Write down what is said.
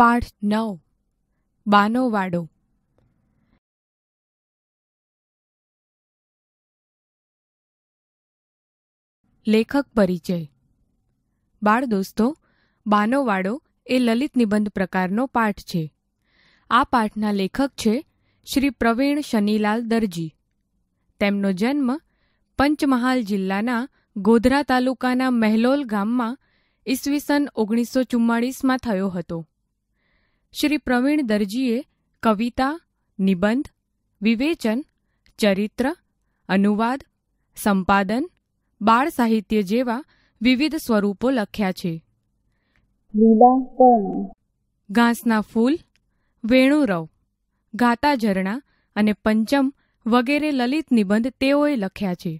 પાઠ નવ બાનોવાડો લેખક પરિચય બાળ દોસ્તો બાનો એ લલિત નિબંધ પ્રકારનો પાઠ છે આ પાઠના લેખક છે શ્રી પ્રવીણ શનિલાલ દરજી તેમનો જન્મ પંચમહાલ જિલ્લાના ગોધરા તાલુકાના મહેલોલ ગામમાં ઈસવીસન ઓગણીસો ચુમ્માળીસમાં થયો હતો શ્રી પ્રવીણ દરજીએ કવિતા નિબંધ વિવેચન ચરિત્ર અનુવાદ સંપાદન બાળ સાહિત્ય જેવા વિવિધ સ્વરૂપો લખ્યા છે ઘાસના ફૂલ વેણુરવ ગાતા ઝરણા અને પંચમ વગેરે લલિત નિબંધ તેઓએ લખ્યા છે